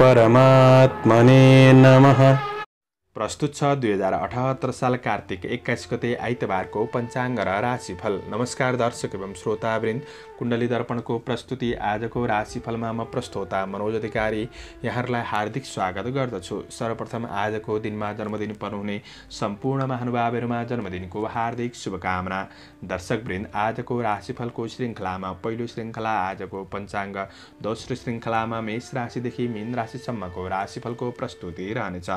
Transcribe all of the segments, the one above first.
परमात्मने नमः प्रस्तुत छ दुई हजार अठहत्तर साल कार्तिक एक्काइस गते आइतबारको पञ्चाङ्ग र राशिफल नमस्कार दर्शक एवं श्रोतावृन्द कुण्डली दर्पणको प्रस्तुति आजको राशिफलमा म प्रस्तोता मनोज अधिकारी यहाँहरूलाई हार्दिक स्वागत गर्दछु सर्वप्रथम आजको दिनमा जन्मदिन पर्नुहुने सम्पूर्ण महानुभावहरूमा जन्मदिनको हार्दिक शुभकामना दर्शकवृन्द आजको राशिफलको श्रृङ्खलामा पहिलो श्रृङ्खला आजको पञ्चाङ्ग दोस्रो श्रृङ्खलामा मेष राशिदेखि मीन राशिसम्मको राशिफलको प्रस्तुति रहनेछ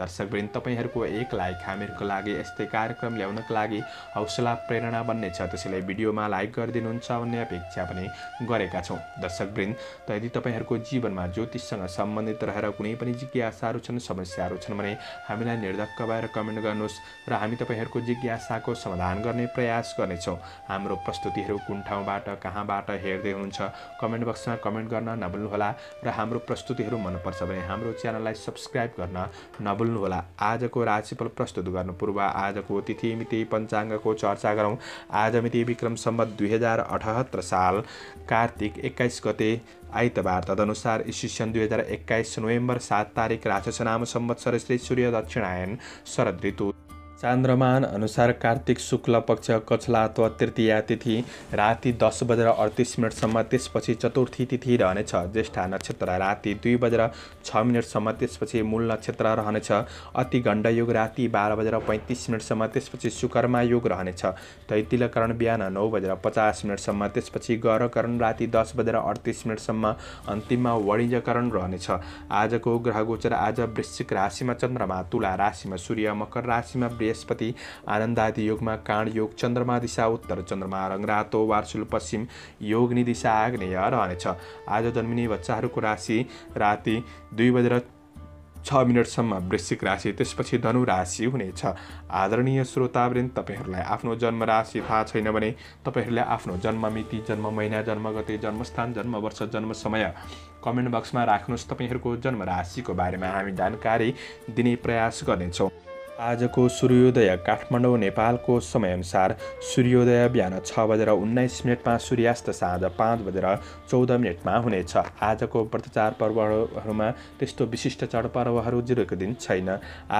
दर्शकवृन्द दिन तपाईँहरूको एक लाइक हामीहरूको लागि यस्तै कार्यक्रम ल्याउनको लागि हौसला प्रेरणा बन्ने छ त्यसैले भिडियोमा लाइक गरिदिनुहुन्छ भन्ने अपेक्षा पनि गरेका छौँ दर्शकवृन्द त यदि तपाईँहरूको जीवनमा ज्योतिषसँग सम्बन्धित रहेर कुनै पनि जिज्ञासाहरू छन् समस्याहरू छन् भने हामीलाई निर्धक्क भएर कमेन्ट गर्नुहोस् र हामी तपाईँहरूको जिज्ञासाको समाधान गर्ने प्रयास गर्नेछौँ हाम्रो प्रस्तुतिहरू कुन ठाउँबाट कहाँबाट हेर्दै हुनुहुन्छ कमेन्ट बक्समा कमेन्ट गर्न नभुल्नुहोला र हाम्रो प्रस्तुतिहरू मनपर्छ भने हाम्रो च्यानललाई सब्सक्राइब गर्न नभुल्नुहोला आजको राशिफल प्रस्तुत गर्नु पूर्व आजको तिथि मिति पञ्चाङ्गको चर्चा गरौँ आज मिति विक्रम सम्बत दुई हजार अठहत्तर साल कार्तिक एक्काइस गते आइतबार तदनुसार इसी सन् दुई हजार एक्काइस नोभेम्बर सात तारिक राक्षसनाम सम्वत्सर सरस्वती सूर्य दक्षिणायन शरद ऋतु चन्द्रमान अनुसार कार्तिक शुक्ल पक्ष अथवा तृतीया तिथि राति दस बजेर अडतिस मिनटसम्म त्यसपछि चतुर्थी तिथि रहनेछ ज्येष्ठा नक्षत्र राति दुई बजेर छ मिनटसम्म त्यसपछि मूल नक्षत्र रहनेछ अति योग राति बाह्र बजेर पैँतिस मिनटसम्म त्यसपछि सुकर्मा योग रहनेछ तैतिलकरण बिहान नौ बजेर पचास मिनटसम्म त्यसपछि ग्रहकरण राति दस बजेर अडतिस मिनटसम्म अन्तिममा वणिजकरण रहनेछ आजको ग्रह गोचर आज वृश्चिक राशिमा चन्द्रमा तुला राशिमा सूर्य मकर राशिमा बृहस्पति आनन्दादि योगमा काँड योग चन्द्रमा दिशा उत्तर चन्द्रमा रङरातो वार्सुल पश्चिम योगनी दिशा आग्नेय रहनेछ आज जन्मिने बच्चाहरूको राशि राति दुई बजेर छ मिनटसम्म वृश्चिक राशि त्यसपछि धनु राशि हुनेछ आदरणीय श्रोतावृन्द तपाईँहरूलाई आफ्नो जन्म राशि थाहा छैन भने तपाईँहरूले आफ्नो जन्म मिति जन्म महिना जन्म गते जन्मस्थान जन्म वर्ष जन्म समय कमेन्ट बक्समा राख्नुहोस् तपाईँहरूको जन्म राशिको बारेमा हामी जानकारी दिने प्रयास गर्नेछौँ आजको सूर्योदय काठमाडौँ नेपालको समयअनुसार सूर्योदय बिहान छ बजेर उन्नाइस मिनटमा सूर्यास्त साँझ पाँच बजेर चौध मिनटमा हुनेछ आजको व्रतचार पर्वहरूमा त्यस्तो विशिष्ट चाडपर्वहरू जिरोको दिन छैन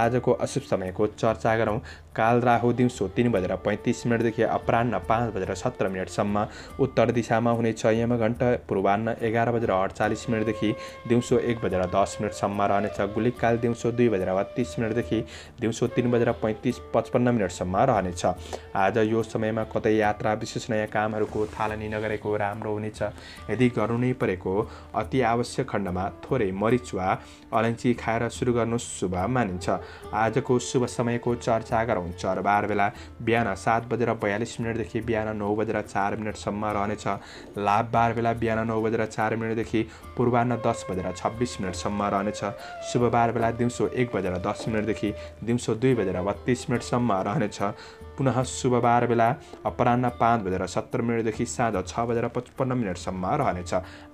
आजको अशुभ समयको चर्चा गरौँ काल राहु दिउँसो तिन बजेर पैँतिस मिनटदेखि अपरान्न पाँच बजेर सत्र मिनटसम्म उत्तर दिशामा हुनेछ यमघण्ट पूर्वान्न एघार बजेर अडचालिस मिनटदेखि दिउँसो एक बजेर दस मिनटसम्म रहनेछ गुलिक काल दिउँसो दुई बजेर बत्तिस मिनटदेखि दिउँसो दिउँसो तिन बजेर पैँतिस पचपन्न मिनटसम्म रहनेछ आज यो समयमा कतै यात्रा विशेष नयाँ कामहरूको थालनी नगरेको राम्रो हुनेछ यदि गर्नु नै परेको अति आवश्यक खण्डमा थोरै मरिच वा अलैँची खाएर सुरु गर्नु शुभ मानिन्छ आजको शुभ समयको चर्चा गरौँ चरबार बेला बिहान सात बजेर बयालिस मिनटदेखि बिहान नौ बजेर चार मिनटसम्म रहनेछ लाभबार बेला बिहान नौ बजेर चार मिनटदेखि पूर्वान्न दस बजेर छब्बिस मिनटसम्म रहनेछ शुभबार बेला दिउँसो एक बजेर दस मिनटदेखि दिउँसो दुई बजेर बत्तिस मिनटसम्म रहनेछ पुनः शुभ बाह्र बेला अपरान्न पाँच बजेर सत्र मिनटदेखि साँझ छ बजेर पचपन्न मिनटसम्म रहनेछ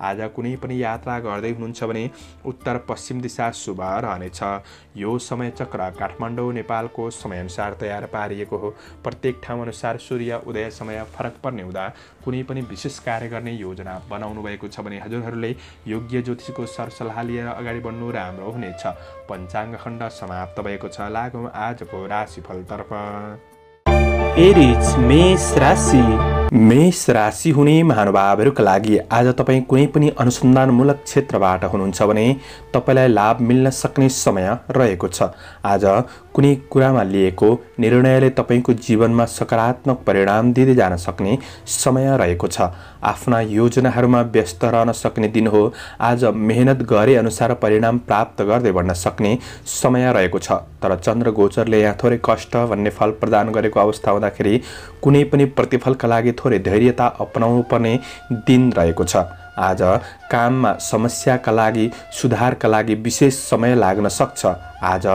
आज कुनै पनि यात्रा गर्दै हुनुहुन्छ भने उत्तर पश्चिम दिशा शुभ रहनेछ यो समय चक्र काठमाडौँ नेपालको समयअनुसार तयार पारिएको हो प्रत्येक ठाउँ अनुसार सूर्य उदय समय फरक पर्ने हुँदा कुनै पनि विशेष कार्य गर्ने योजना बनाउनु भएको छ भने हजुरहरूले योग्य ज्योतिषको सरसल्लाह लिएर अगाडि बढ्नु राम्रो हुनेछ पञ्चाङ्ग खण्ड समाप्त भएको छ लागौँ आजको राशिफलतर्फ एरिज मेष राशि मेष राशि हुने महानुभावहरूका लागि आज तपाईँ कुनै पनि अनुसन्धानमूलक क्षेत्रबाट हुनुहुन्छ भने तपाईँलाई लाभ मिल्न सक्ने समय रहेको छ आज कुनै कुरामा लिएको निर्णयले तपाईँको जीवनमा सकारात्मक परिणाम दिँदै जान सक्ने समय रहेको छ आफ्ना योजनाहरूमा व्यस्त रहन सक्ने दिन हो आज मेहनत गरे अनुसार परिणाम प्राप्त गर्दै भन्न सक्ने समय रहेको छ तर चन्द्र गोचरले यहाँ थोरै कष्ट भन्ने फल प्रदान गरेको अवस्था हुँदाखेरि कुनै पनि प्रतिफलका लागि थोरै धैर्यता अपनाउनु पर्ने दिन रहेको छ आज काममा समस्याका लागि सुधारका लागि विशेष समय लाग्न सक्छ आज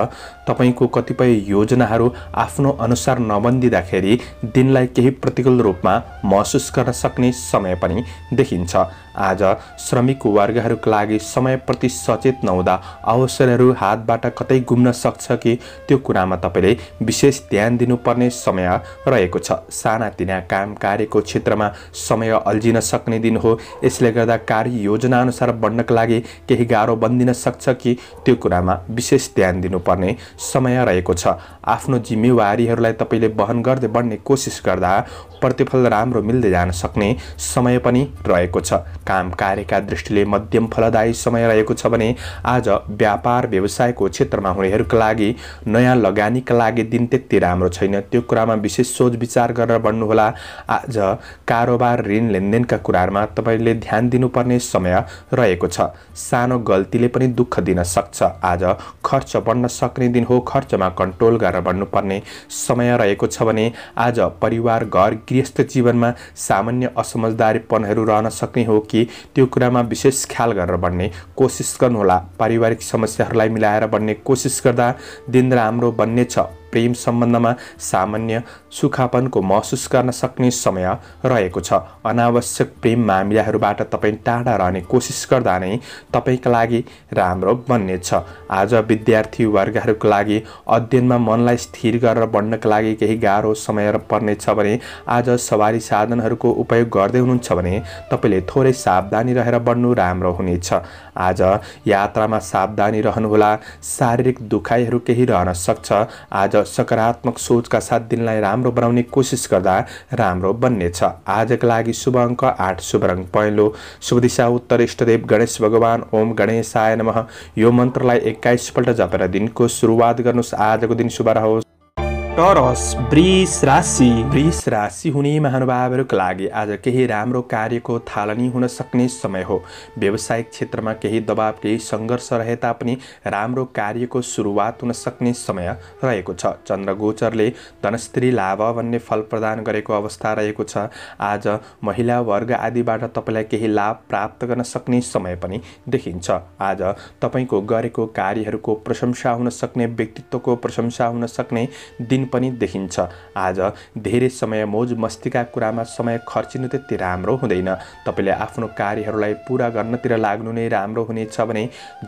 तपाईँको कतिपय योजनाहरू आफ्नो अनुसार नबन्दिँदाखेरि दिनलाई केही प्रतिकूल रूपमा महसुस गर्न सक्ने समय पनि देखिन्छ आज श्रमिक वर्गहरूका लागि समयप्रति सचेत नहुँदा अवसरहरू हातबाट कतै गुम्न सक्छ कि त्यो कुरामा तपाईँले विशेष ध्यान दिनुपर्ने समय रहेको छ सानातिना काम कार्यको क्षेत्रमा समय अल्झिन सक्ने दिन हो यसले गर्दा कार्य योजना योजनाअनुसार बढ्नका लागि केही गाह्रो बनिदिन सक्छ कि त्यो कुरामा विशेष ध्यान दिनुपर्ने समय रहेको छ आफ्नो जिम्मेवारीहरूलाई तपाईँले वहन गर्दै बढ्ने कोसिस गर्दा प्रतिफल राम्रो मिल्दै जान सक्ने समय पनि रहेको छ काम कार्यका दृष्टिले मध्यम फलदायी समय रहेको छ भने आज व्यापार व्यवसायको क्षेत्रमा हुनेहरूका लागि नयाँ लगानीका लागि दिन त्यति राम्रो छैन त्यो कुरामा विशेष सोच विचार गरेर बढ्नुहोला आज कारोबार ऋण लेनदेनका कुराहरूमा तपाईँले ध्यान दिनुपर्ने समय रहेको छ सानो गल्तीले पनि दुःख दिन सक्छ आज खर्च बढ्न सक्ने दिन हो खर्चमा कन्ट्रोल गरेर बढ्नुपर्ने समय रहेको छ भने आज परिवार घर गृहस्थ जीवनमा सामान्य असमझदारीपनहरू रहन सक्ने हो कि त्यो कुरामा विशेष ख्याल गरेर बढ्ने कोसिस गर्नुहोला पारिवारिक समस्याहरूलाई मिलाएर बढ्ने कोसिस गर्दा दिन राम्रो बन्नेछ प्रेम सम्बन्धमा सामान्य सुखापनको महसुस गर्न सक्ने समय रहेको छ अनावश्यक प्रेम मामिलाहरूबाट तपाईँ टाढा रहने कोसिस गर्दा नै तपाईँका लागि राम्रो बन्नेछ आज विद्यार्थी वर्गहरूको लागि अध्ययनमा मनलाई स्थिर गरेर बढ्नका लागि केही गाह्रो समय पर्नेछ भने आज सवारी साधनहरूको उपयोग गर्दै हुनुहुन्छ भने तपाईँले थोरै सावधानी रहेर बढ्नु राम्रो हुनेछ आज यात्रामा सावधानी रहनुहोला शारीरिक दुखाइहरू केही रहन सक्छ आज र सकारात्मक सोचका साथ दिनलाई राम्रो बनाउने कोसिस गर्दा राम्रो बन्नेछ आजका लागि शुभ अङ्क आठ शुभ रङ पहेँलो शुभ दिशा उत्तर इष्टदेव गणेश भगवान् ओम गणेशाय नमः यो मन्त्रलाई एक्काइसपल्ट जपेर दिनको सुरुवात गर्नुहोस् आजको दिन शुभ रहोस् टरस वृष राशि वृष राशि हुने महानुभावहरूको लागि आज केही राम्रो कार्यको थालनी हुन सक्ने समय हो व्यावसायिक क्षेत्रमा केही दबाव केही सङ्घर्ष रहे तापनि राम्रो कार्यको सुरुवात हुन सक्ने समय रहेको छ चन्द्रगोचरले धनस्त्री लाभ भन्ने फल प्रदान गरेको अवस्था रहेको छ आज महिला वर्ग आदिबाट तपाईँलाई केही लाभ प्राप्त गर्न सक्ने समय पनि देखिन्छ आज तपाईँको गरेको कार्यहरूको प्रशंसा हुन सक्ने व्यक्तित्वको प्रशंसा हुन सक्ने दिन पनि देखिन्छ आज धेरै समय मोज मस्तीका कुरामा समय खर्चिनु त्यति राम्रो हुँदैन तपाईँले आफ्नो कार्यहरूलाई पुरा गर्नतिर लाग्नु नै राम्रो हुनेछ भने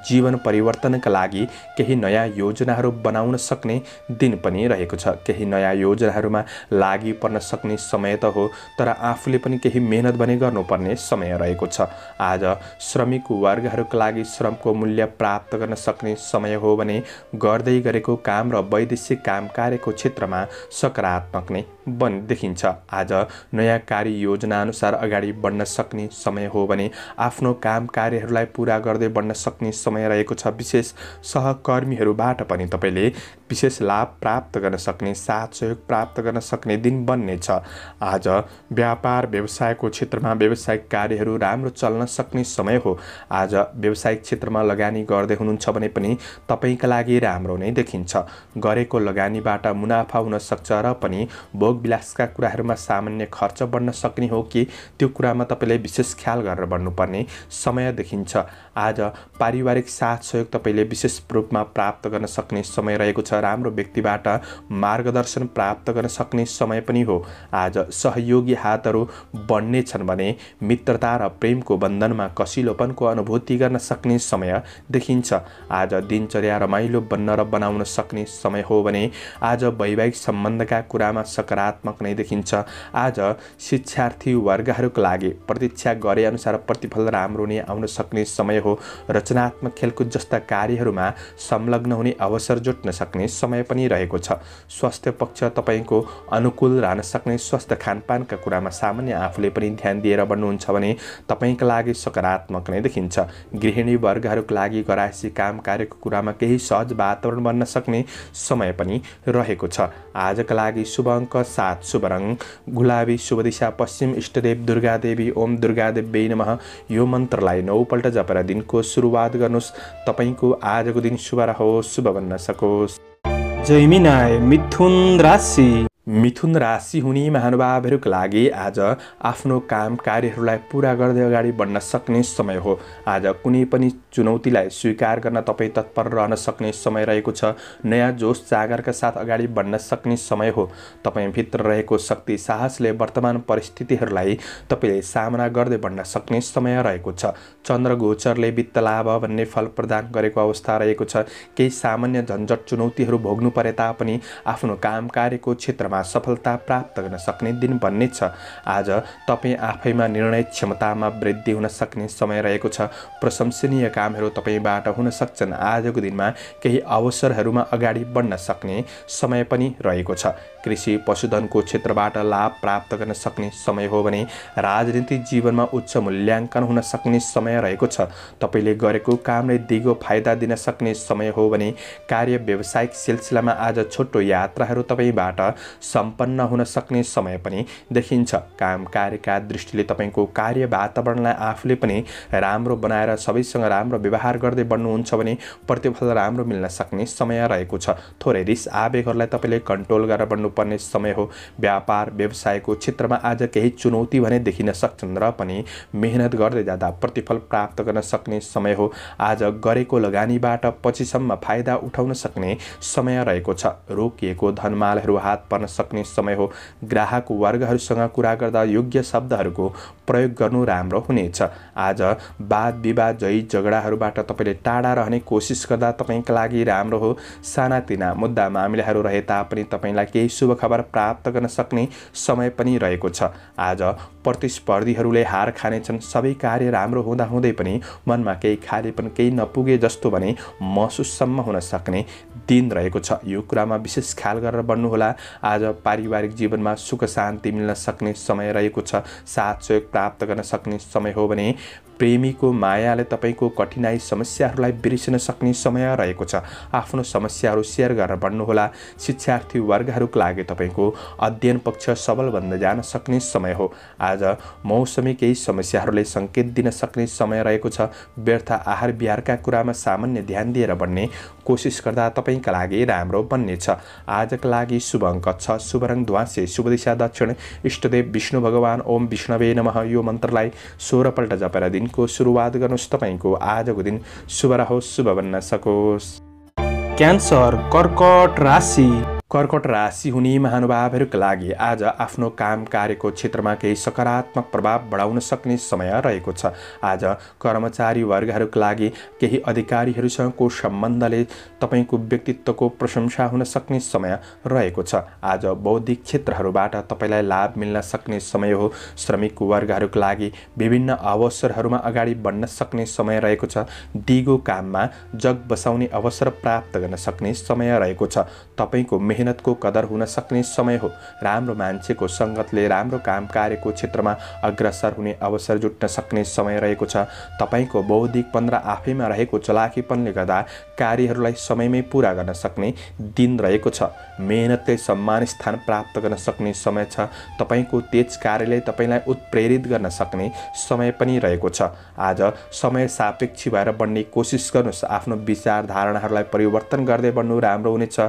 जीवन परिवर्तनका लागि केही नयाँ योजनाहरू बनाउन सक्ने दिन पनि रहेको छ केही नयाँ योजनाहरूमा लागि पर्न सक्ने समय त हो तर आफूले पनि केही मेहनत भने गर्नुपर्ने समय रहेको छ आज श्रमिक वर्गहरूका लागि श्रमको मूल्य प्राप्त गर्न सक्ने समय हो भने गर्दै गरेको काम र वैदेशिक काम कार्यको क्षेत्र क्षेत्रमा सकारात्मक नै बन देखिन्छ आज नयाँ कार्य योजनाअनुसार अगाडि बढ्न सक्ने समय हो भने आफ्नो काम कार्यहरूलाई पुरा गर्दै बढ्न सक्ने समय रहेको छ विशेष सहकर्मीहरूबाट पनि तपाईँले विशेष लाभ प्राप्त गर्न सक्ने साथ सहयोग प्राप्त गर्न सक्ने दिन बन्नेछ आज व्यापार व्यवसायको क्षेत्रमा व्यावसायिक कार्यहरू राम्रो चल्न सक्ने समय हो आज व्यावसायिक क्षेत्रमा लगानी गर्दै हुनुहुन्छ भने पनि तपाईँका लागि राम्रो नै देखिन्छ गरेको लगानीबाट मुना नाफा हुन सक्छ र पनि भोग भोगविलासका कुराहरूमा सामान्य खर्च बढ्न सक्ने हो कि त्यो कुरामा तपाईँले विशेष ख्याल गरेर भन्नुपर्ने समय देखिन्छ आज पारिवारिक साथ सहयोग तपाईँले विशेष रूपमा प्राप्त गर्न सक्ने समय रहेको छ राम्रो व्यक्तिबाट मार्गदर्शन प्राप्त गर्न सक्ने समय पनि हो आज सहयोगी हातहरू बढ्ने छन् भने मित्रता र प्रेमको बन्धनमा कसिलोपनको अनुभूति गर्न सक्ने समय देखिन्छ आज दिनचर्या रमाइलो बन्न र बनाउन सक्ने समय हो भने आज वैवाहिक सम्बन्धका कुरामा सकारात्मक नै देखिन्छ आज शिक्षार्थी वर्गहरूको लागि प्रतीक्षा गरे अनुसार प्रतिफल राम्रो नै आउन सक्ने समय हो रचनात्मक खेलकुद जस्ता कार्यहरूमा संलग्न हुने अवसर जुट्न सक्ने समय पनि रहेको छ स्वास्थ्य पक्ष तपाईँको अनुकूल रहन सक्ने स्वस्थ खानपानका कुरामा सामान्य आफूले पनि ध्यान दिएर बन्नुहुन्छ भने तपाईँका लागि सकारात्मक नै देखिन्छ गृहिणी वर्गहरूको लागि गराएसी काम कार्यको कुरामा केही सहज वातावरण बन्न सक्ने समय पनि रहेको छ आजका लागि शुभ अङ्क सात शुभ रङ गुलाबी शुभ दिशा पश्चिम इष्टदेव दुर्गादेवी ओम दुर्गादेव बे नम यो मन्त्रलाई नौपल्ट जपेर दिनको सुरुवात गर्नुहोस् तपाईँको आजको दिन शुभ रहोस् शुभ बन्न सकोस् जय मिनाय मिथुन राशि मिथुन राशि हुने महानुभावहरूको लागि आज आफ्नो काम कार्यहरूलाई पुरा गर्दै अगाडि बढ्न सक्ने समय हो आज कुनै पनि चुनौतीलाई स्वीकार गर्न तपाईँ तत्पर रहन सक्ने समय रहेको छ नयाँ जोस जागरका साथ अगाडि बढ्न सक्ने समय हो तपाईँभित्र रहेको शक्ति साहसले वर्तमान परिस्थितिहरूलाई तपाईँले सामना गर्दै बढ्न सक्ने समय रहेको छ चन्द्र गोचरले वित्त लाभ भन्ने फल प्रदान गरेको अवस्था रहेको छ केही सामान्य झन्झट चुनौतीहरू भोग्नु परे तापनि आफ्नो काम कार्यको क्षेत्रमा क्षेत्रमा सफलता प्राप्त गर्न सक्ने दिन बन्ने छ आज तपाईँ आफैमा निर्णय क्षमतामा वृद्धि हुन सक्ने समय रहेको छ प्रशंसनीय कामहरू तपाईँबाट हुन सक्छन् आजको दिनमा केही अवसरहरूमा अगाडि बढ्न सक्ने समय पनि रहेको छ कृषि पशुधनको क्षेत्रबाट लाभ प्राप्त गर्न सक्ने समय हो भने राजनीतिक जीवनमा उच्च मूल्याङ्कन हुन सक्ने समय रहेको छ तपाईँले गरेको कामले दिगो फाइदा दिन सक्ने समय हो भने कार्य व्यावसायिक सिलसिलामा आज छोटो यात्राहरू तपाईँबाट सम्पन्न हुन सक्ने समय पनि देखिन्छ काम कार्यका दृष्टिले तपाईँको कार्य वातावरणलाई आफूले पनि राम्रो बनाएर सबैसँग राम्रो व्यवहार गर्दै बढ्नुहुन्छ भने प्रतिफल राम्रो मिल्न सक्ने समय रहेको छ थोरै रिस आवेगहरूलाई तपाईँले कन्ट्रोल गरेर बढ्नु गर्नुपर्ने समय हो व्यापार व्यवसायको क्षेत्रमा आज केही चुनौती भने देखिन सक्छन् र पनि मेहनत गर्दै जाँदा प्रतिफल प्राप्त गर्न सक्ने समय हो आज गरेको लगानीबाट पछिसम्म फाइदा उठाउन सक्ने समय रहेको छ रोकिएको धनमालहरू हात पर्न सक्ने समय हो ग्राहक वर्गहरूसँग कुरा गर्दा योग्य शब्दहरूको प्रयोग गर्नु राम्रो हुनेछ आज वाद विवाद जय झगडाहरूबाट तपाईँले टाढा रहने कोसिस गर्दा तपाईँका लागि राम्रो हो सानातिना मुद्दा मामिलाहरू रहे तापनि तपाईँलाई केही शुभ खबर प्राप्त गर्न सक्ने समय पनि रहेको छ आज प्रतिस्पर्धीहरूले हार खानेछन् सबै कार्य राम्रो हुँदा हुँदै पनि मनमा केही पनि केही नपुगे जस्तो भने महसुससम्म हुन सक्ने दिन रहेको छ यो कुरामा विशेष ख्याल गरेर बन्नुहोला आज पारिवारिक जीवनमा सुख शान्ति मिल्न सक्ने समय रहेको छ साथ सहयोग प्राप्त गर्न सक्ने समय हो भने प्रेमीको मायाले तपाईँको कठिनाई समस्याहरूलाई बिर्सिन सक्ने समय रहेको छ आफ्नो समस्याहरू सेयर गरेर भन्नुहोला शिक्षार्थी वर्गहरूको लागि तपाईँको अध्ययन पक्ष सबल बन्द जान सक्ने समय हो आज मौसमी केही समस्याहरूले सङ्केत दिन सक्ने समय रहेको छ व्यर्थ आहार विहारका कुरामा सामान्य ध्यान दिएर भन्ने कोसिस गर्दा तपाईँका लागि राम्रो बन्नेछ आजका लागि शुभ अङ्क छ शुभ रङ ध्वासे शुभ दिशा दक्षिण इष्टदेव विष्णु भगवान् ओम विष्णवे नमः यो मन्त्रलाई सोह्रपल्ट जपेर दिन दिनको सुरुवात गर्नुहोस् तपाईँको आजको दिन शुभ रहोस् शुभ बन्न सकोस् क्यान्सर कर्कट राशि कर्कट राशि हुने महानुभावहरूका लागि आज आफ्नो काम कार्यको क्षेत्रमा केही सकारात्मक प्रभाव बढाउन सक्ने समय रहेको छ आज कर्मचारी वर्गहरूका लागि केही अधिकारीहरूसँगको सम्बन्धले तपाईँको व्यक्तित्वको प्रशंसा हुन सक्ने समय रहेको छ आज बौद्धिक क्षेत्रहरूबाट तपाईँलाई लाभ मिल्न सक्ने समय हो श्रमिक वर्गहरूका लागि विभिन्न अवसरहरूमा अगाडि बढ्न सक्ने समय रहेको छ दिगो काममा जग बसाउने अवसर प्राप्त गर्न सक्ने समय रहेको छ तपाईँको मेह मेहनतको कदर हुन सक्ने समय हो राम्रो मान्छेको सङ्गतले राम्रो काम कार्यको क्षेत्रमा अग्रसर हुने अवसर जुट्न सक्ने समय रहेको छ तपाईँको बौद्धिक पन्ध्र आफैमा रहेको चलाखीपनले गर्दा कार्यहरूलाई समयमै पुरा गर्न सक्ने दिन रहेको छ मेहनतले सम्मान स्थान प्राप्त गर्न सक्ने समय छ तपाईँको तेज कार्यले तपाईँलाई उत्प्रेरित गर्न सक्ने समय पनि रहेको छ आज समय सापेक्ष भएर बढ्ने कोसिस गर्नुहोस् आफ्नो विचार धारणाहरूलाई परिवर्तन गर्दै बढ्नु राम्रो हुनेछ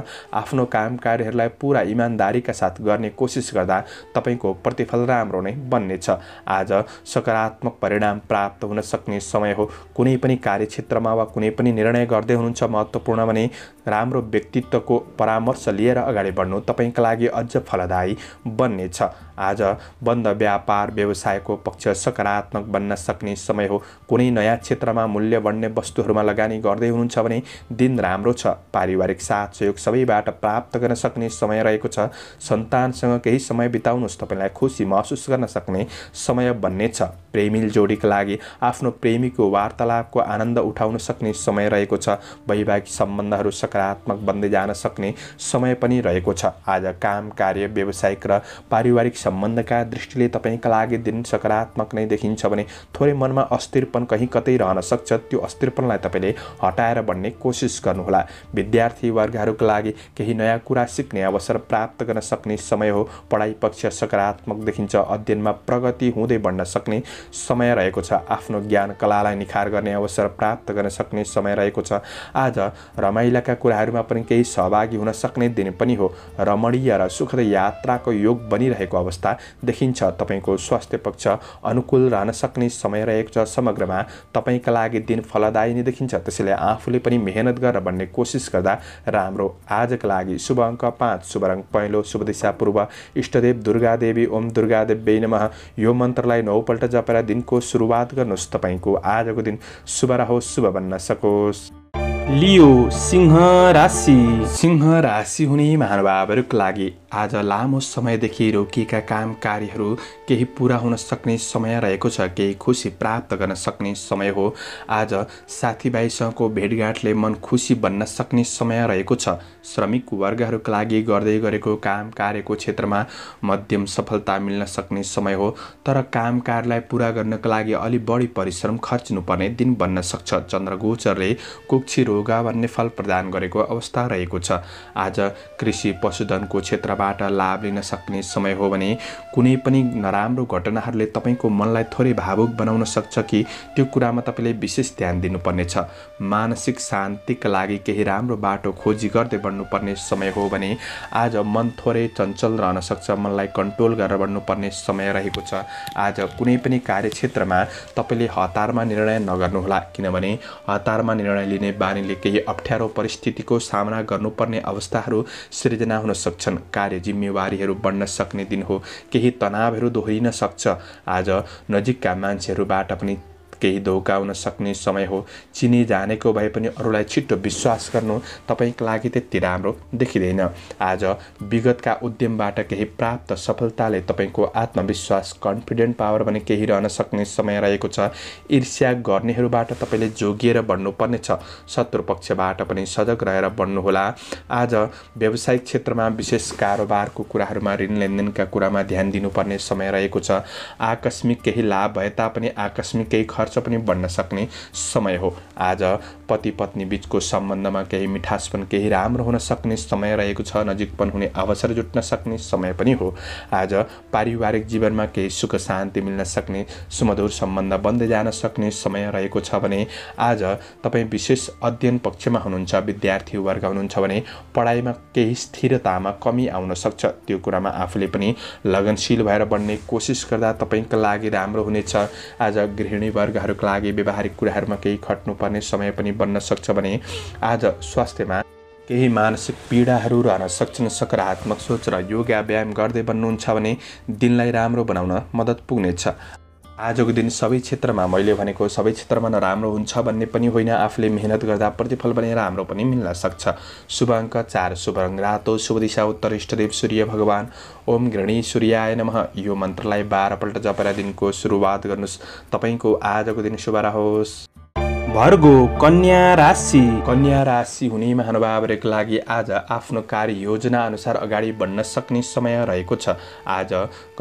आफ्नो काम कार्यहरूलाई पुरा इमान्दारीका साथ गर्ने कोसिस गर्दा तपाईँको प्रतिफल राम्रो नै बन्नेछ आज सकारात्मक परिणाम प्राप्त हुन सक्ने समय हो कुनै पनि कार्यक्षेत्रमा वा कुनै पनि निर्णय गर्दै हुनुहुन्छ महत्त्वपूर्ण भने राम्रो व्यक्तित्वको परामर्श लिएर अगाडि बढ्नु तपाईँका लागि अझ फलदायी बन्नेछ आज बन्द व्यापार व्यवसायको पक्ष सकारात्मक बन्न सक्ने समय हो कुनै नयाँ क्षेत्रमा मूल्य बढ्ने वस्तुहरूमा लगानी गर्दै हुनुहुन्छ भने दिन राम्रो छ पारिवारिक साथ सहयोग सबैबाट प्राप्त गर्न सक्ने समय रहेको छ सन्तानसँग केही समय बिताउनुहोस् तपाईँलाई खुसी महसुस गर्न सक्ने समय बन्नेछ प्रेमिल जोडीका लागि आफ्नो प्रेमीको वार्तालापको आनन्द उठाउन सक्ने समय रहेको छ वैवाहिक सम्बन्धहरू सक सकारात्मक बन्दै जान सक्ने समय पनि रहेको छ आज काम कार्य व्यवसायिक र पारिवारिक सम्बन्धका दृष्टिले तपाईँका लागि दिन सकारात्मक नै देखिन्छ भने थोरै मनमा अस्थिरपन कहीँ कतै रहन सक्छ त्यो अस्थिरपनलाई तपाईँले हटाएर बन्ने कोसिस गर्नुहोला विद्यार्थी वर्गहरूको लागि केही नयाँ कुरा सिक्ने अवसर प्राप्त गर्न सक्ने समय हो पढाइ पक्ष सकारात्मक देखिन्छ अध्ययनमा प्रगति हुँदै बढ्न सक्ने समय रहेको छ आफ्नो ज्ञान कलालाई निखार गर्ने अवसर प्राप्त गर्न सक्ने समय रहेको छ आज रमाइलाका कुराहरूमा पनि केही सहभागी हुन सक्ने दिन पनि हो रमणीय र सुखद यात्राको योग बनिरहेको अवस्था देखिन्छ तपाईँको स्वास्थ्य पक्ष अनुकूल रहन सक्ने समय रहेको छ समग्रमा तपाईँका लागि दिन फलदायी नै देखिन्छ त्यसैले आफूले पनि मेहनत गरेर भन्ने कोसिस गर्दा राम्रो आजका लागि शुभ अङ्क पाँच शुभ रङ पहेँलो शुभ दिशा पूर्व इष्टदेव दुर्गा देवी ओम दुर्गादेव बे नमः यो मन्त्रलाई नौपल्ट जपेर दिनको सुरुवात गर्नुहोस् तपाईँको आजको दिन शुभ रहोस् शुभ बन्न सकोस् लियो सिंह राशि सिंह राशि हुने महानुभावहरूको लागि आज लामो समयदेखि रोकिएका काम कार्यहरू केही पुरा हुन सक्ने समय रहेको छ केही खुसी प्राप्त गर्न सक्ने समय हो आज साथीभाइसँगको भेटघाटले मन खुसी बन्न सक्ने समय रहेको छ श्रमिक वर्गहरूका लागि गर्दै गरेको काम कार्यको क्षेत्रमा मध्यम सफलता मिल्न सक्ने समय हो तर काम कार्यलाई पुरा गर्नका लागि अलि बढी परिश्रम खर्चिनुपर्ने दिन बन्न सक्छ चन्द्रगोचरले कुक्षी रोग योगा वा नेपाल प्रदान गरेको अवस्था रहेको छ आज कृषि पशुधनको क्षेत्रबाट लाभ लिन सक्ने समय हो भने कुनै पनि नराम्रो घटनाहरूले तपाईँको मनलाई थोरै भावुक बनाउन सक्छ कि त्यो कुरामा तपाईँले विशेष ध्यान दिनुपर्नेछ मानसिक शान्तिका लागि केही राम्रो बाटो खोजी गर्दै बढ्नुपर्ने समय हो भने आज मन थोरै चञ्चल रहन सक्छ मनलाई कन्ट्रोल गरेर बढ्नुपर्ने समय रहेको छ आज कुनै पनि कार्यक्षेत्रमा तपाईँले हतारमा निर्णय नगर्नुहोला किनभने हतारमा निर्णय लिने बानी तपाईँले केही अप्ठ्यारो परिस्थितिको सामना गर्नुपर्ने अवस्थाहरू सृजना हुन सक्छन् कार्य जिम्मेवारीहरू बढ्न सक्ने दिन हो केही तनावहरू दोहोरिन सक्छ आज नजिकका मान्छेहरूबाट पनि केही धोका हुन सक्ने समय हो चिनी जानेको भए पनि अरूलाई छिटो विश्वास गर्नु तपाईँको लागि त्यति राम्रो देखिँदैन आज विगतका उद्यमबाट केही प्राप्त सफलताले तपाईँको आत्मविश्वास कन्फिडेन्ट पावर भने केही रहन सक्ने समय रहेको छ ईर्ष्या गर्नेहरूबाट तपाईँले जोगिएर बढ्नुपर्नेछ शत्रु पक्षबाट पनि सजग रहेर बढ्नुहोला आज व्यावसायिक क्षेत्रमा विशेष कारोबारको कुराहरूमा ऋण लेनदेनका कुरामा ध्यान दिनुपर्ने समय रहेको छ आकस्मिक केही लाभ भए तापनि आकस्मिक केही खर्च पर्छ पनि बढ्न सक्ने समय हो आज पति पत्नी बिचको सम्बन्धमा केही मिठासपन केही राम्रो हुन सक्ने समय रहेको छ नजिकपन हुने अवसर जुट्न सक्ने समय पनि हो आज पारिवारिक जीवनमा केही सुख शान्ति मिल्न सक्ने सुमधुर सम्बन्ध बन्दै जान सक्ने समय रहेको छ भने आज तपाईँ विशेष अध्ययन पक्षमा हुनुहुन्छ विद्यार्थी वर्ग हुनुहुन्छ भने पढाइमा केही स्थिरतामा कमी आउन सक्छ त्यो कुरामा आफूले पनि लगनशील भएर बढ्ने कोसिस गर्दा तपाईँको लागि राम्रो हुनेछ आज गृहिणी वर्ग भूमिकाहरूको लागि व्यवहारिक कुराहरूमा केही खट्नुपर्ने समय पनि बन्न सक्छ भने आज स्वास्थ्यमा केही मानसिक पीडाहरू रहन सक्छन् सकारात्मक सोच र योगा व्यायाम गर्दै बन्नुहुन्छ भने दिनलाई राम्रो बनाउन मद्दत पुग्नेछ आजको दिन सबै क्षेत्रमा मैले भनेको सबै क्षेत्रमा नराम्रो हुन्छ भन्ने पनि होइन आफूले मेहनत गर्दा प्रतिफल पनि राम्रो पनि मिल्न सक्छ शुभ अङ्क चार शुभ रङ रातो शुभ दिशा उत्तर इष्टदेव सूर्य भगवान् ओम घृणी सूर्याय नमः यो मन्त्रलाई बाह्रपल्ट जपेर दिनको सुरुवात गर्नुहोस् तपाईँको आजको दिन शुभ रहोस् भर्गो कन्या राशि कन्या राशि हुने महानुभावहरूको लागि आज आफ्नो कार्य योजना अनुसार अगाडि बढ्न सक्ने समय रहेको छ आज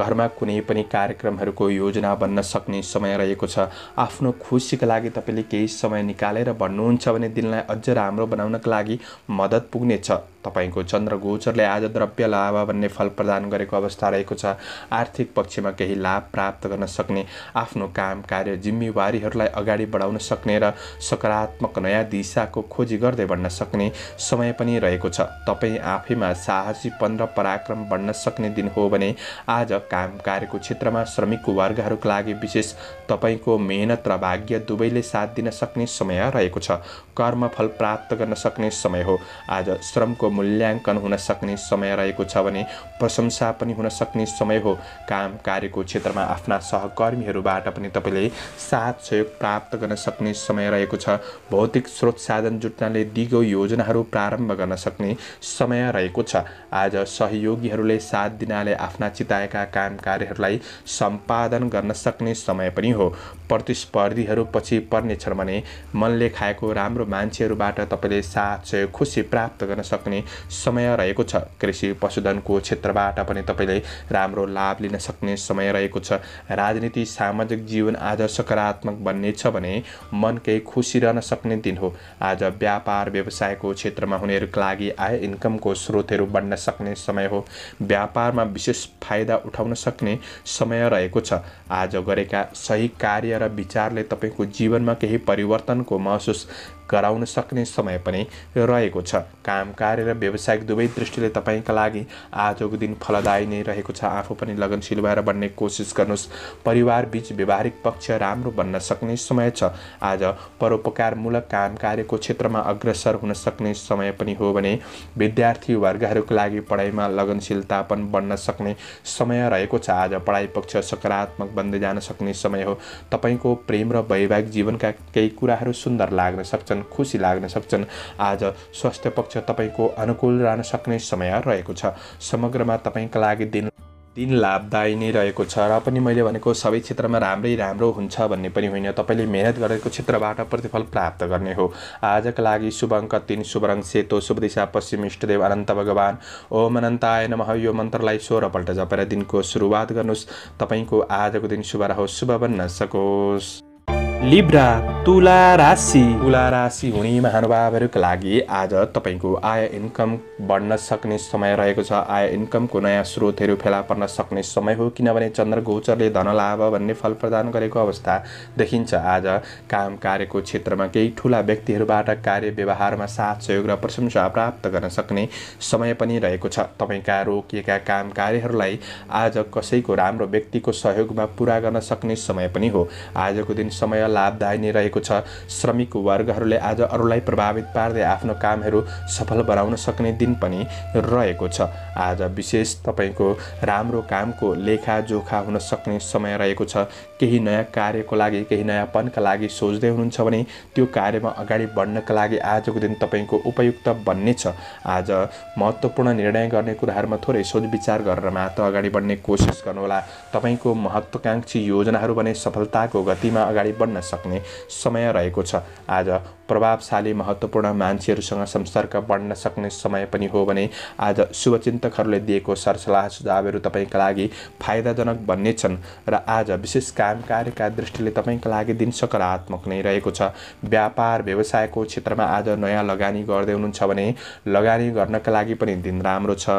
घरमा कुनै पनि कार्यक्रमहरूको योजना बन्न सक्ने समय रहेको छ आफ्नो खुसीको लागि तपाईँले केही समय निकालेर भन्नुहुन्छ भने दिनलाई अझ राम्रो बनाउनका लागि मद्दत पुग्नेछ तपाईँको गोचरले आज द्रव्य लाभ भन्ने फल प्रदान गरेको अवस्था रहेको छ आर्थिक पक्षमा केही लाभ प्राप्त गर्न सक्ने आफ्नो काम कार्य जिम्मेवारीहरूलाई अगाडि बढाउन सक्ने र सकारात्मक नयाँ दिशाको खोजी गर्दै बढ्न सक्ने समय पनि रहेको छ तपाईँ आफैमा साहसीपन र पराक्रम बढ्न सक्ने दिन हो भने आज काम कार्यको क्षेत्रमा श्रमिक वर्गहरूको लागि विशेष तपाईँको मेहनत र भाग्य दुवैले साथ दिन सक्ने समय रहेको छ कर्मफल प्राप्त गर्न सक्ने समय हो आज श्रमको मूल्याङ्कन हुन सक्ने समय रहेको छ भने प्रशंसा पनि हुन सक्ने समय हो काम कार्यको क्षेत्रमा आफ्ना सहकर्मीहरूबाट पनि तपाईँले साथ सहयोग प्राप्त गर्न सक्ने समय रहेको छ भौतिक स्रोत साधन जुट्नाले दिगो योजनाहरू प्रारम्भ गर्न सक्ने समय रहेको छ आज सहयोगीहरूले साथ दिनाले आफ्ना चिताएका काम कार्यहरूलाई सम्पादन गर्न सक्ने समय पनि हो हो प्रतिस्पर्धीहरू पछि पर्नेछन् भने मनले खाएको राम्रो मान्छेहरूबाट तपाईँले साथ सहयोग खुसी प्राप्त गर्न सक्ने समय रहेको छ कृषि पशुधनको क्षेत्रबाट पनि तपाईँले राम्रो लाभ लिन सक्ने समय रहेको छ राजनीति सामाजिक जीवन आज सकारात्मक बन्ने छ भने मनकै खुसी रहन सक्ने दिन हो आज व्यापार व्यवसायको क्षेत्रमा हुनेहरूको लागि आय इन्कमको स्रोतहरू बढ्न सक्ने समय हो व्यापारमा विशेष फाइदा उठाउन सक्ने समय रहेको छ आज गरेका सही कार्य र विचारले तपाईँको जीवनमा केही परिवर्तनको महसुस गराउन सक्ने समय पनि रहेको छ काम कार्य र व्यावसायिक दुवै दृष्टिले तपाईँका लागि आजको दिन फलदायी नै रहेको छ आफू पनि लगनशील भएर बन्ने कोसिस गर्नुहोस् परिवार बिच व्यवहारिक पक्ष राम्रो बन्न सक्ने समय छ आज परोपकारमूलक काम कार्यको क्षेत्रमा अग्रसर हुन सक्ने समय पनि हो भने विद्यार्थी वर्गहरूको लागि पढाइमा लगनशीलता पनि बन्न सक्ने समय रहेको छ आज पढाइ पक्ष सकारात्मक बन्दै जान सक्ने समय हो तपाईँको प्रेम र वैवाहिक जीवनका केही कुराहरू सुन्दर लाग्न सक्छन् सक्छन् खुसी लाग्न सक्छन् आज स्वास्थ्य पक्ष तपाईँको अनुकूल रहन सक्ने समय रहेको छ समग्रमा तपाईँका लागि दिन दिन लाभदायी नै रहेको छ र पनि मैले भनेको सबै क्षेत्रमा राम्रै राम्रो हुन्छ भन्ने पनि होइन तपाईँले मेहनत गरेको क्षेत्रबाट प्रतिफल प्राप्त गर्ने हो आजका लागि शुभ अङ्क तिन शुभ रङ सेतो शुभ दिशा पश्चिम इष्टदेव अनन्त भगवान् ओम अनन्ताय नमः यो मन्त्रलाई सोह्रपल्ट जपेर दिनको सुरुवात गर्नुहोस् तपाईँको आजको दिन शुभ रहोस् शुभ बन्न सकोस् लिब्रा तुला राशि तुला राशि हुने महानुभावहरूका लागि आज तपाईँको आय इन्कम बढ्न सक्ने समय रहेको छ आय इन्कमको नयाँ स्रोतहरू फेला पर्न सक्ने समय हो किनभने चन्द्र गोचरले धनलाभ भन्ने फल प्रदान गरेको अवस्था देखिन्छ आज काम कार्यको क्षेत्रमा केही ठुला व्यक्तिहरूबाट कार्य व्यवहारमा साथ सहयोग र प्रशंसा प्राप्त गर्न सक्ने समय पनि रहेको छ तपाईँका रोकिएका काम कार्यहरूलाई आज कसैको राम्रो व्यक्तिको सहयोगमा पुरा गर्न सक्ने समय पनि हो आजको दिन समय लाभदायी नै रहेको छ श्रमिक वर्गहरूले आज अरूलाई प्रभावित पार्दै आफ्नो कामहरू सफल बनाउन सक्ने दिन पनि रहेको छ आज विशेष तपाईँको राम्रो कामको लेखाजोखा हुन सक्ने समय रहेको छ केही नयाँ कार्यको लागि केही नयाँपनका लागि सोच्दै हुनुहुन्छ भने त्यो कार्यमा अगाडि बढ्नका लागि आजको दिन तपाईँको उपयुक्त बन्ने छ आज महत्त्वपूर्ण निर्णय गर्ने कुराहरूमा थोरै सोच विचार गरेर मात्र अगाडि बढ्ने कोसिस गर्नुहोला तपाईँको महत्त्वकाङ्क्षी योजनाहरू भने सफलताको गतिमा अगाडि बढ्न सक्ने समय रहेको छ आज प्रभावशाली महत्त्वपूर्ण मान्छेहरूसँग सम्पर्क बढ्न सक्ने समय पनि हो भने आज शुभचिन्तकहरूले दिएको सरसल्लाह सुझावहरू तपाईँका लागि फाइदाजनक बन्ने छन् र आज विशेष काम कार्यका दृष्टिले तपाईँका लागि दिन सकारात्मक नै रहेको छ व्यापार व्यवसायको क्षेत्रमा आज नयाँ लगानी गर्दै हुनुहुन्छ भने लगानी गर्नका लागि पनि दिन राम्रो छ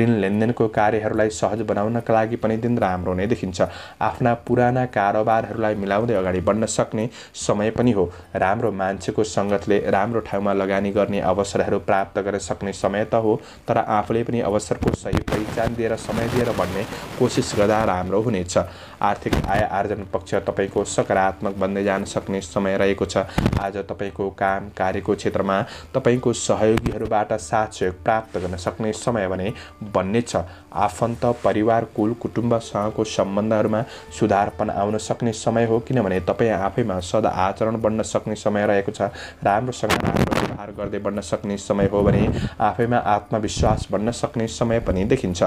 ऋण लेनदेनको कार्यहरूलाई सहज बनाउनका लागि पनि दिन राम्रो नै देखिन्छ आफ्ना पुराना कारोबारहरूलाई मिलाउँदै अगाडि बढ्न सक्ने समय पनि हो राम्रो मान्छेको संगतले सङ्गतले राम्रो ठाउँमा लगानी गर्ने अवसरहरू प्राप्त गर्न सक्ने समय त हो तर आफूले पनि अवसरको सही पहिचान दिएर समय दिएर भन्ने कोसिस गर्दा राम्रो हुनेछ आर्थिक आय आर्जन पक्ष तपाईँको सकारात्मक बन्दै जान सक्ने समय रहेको छ आज तपाईँको काम कार्यको क्षेत्रमा तपाईँको सहयोगीहरूबाट साथ सहयोग प्राप्त गर्न सक्ने समय भने बन्ने छ आफन्त परिवार कुल कुटुम्बसँगको सम्बन्धहरूमा सुधार पनि आउन सक्ने समय हो किनभने तपाईँ आफैमा सदा आचरण बन्न सक्ने समय रहेको छ राम्रोसँग राम्रो व्यवहार गर्दै बढ्न सक्ने समय हो भने आफैमा आत्मविश्वास बढ्न सक्ने समय पनि देखिन्छ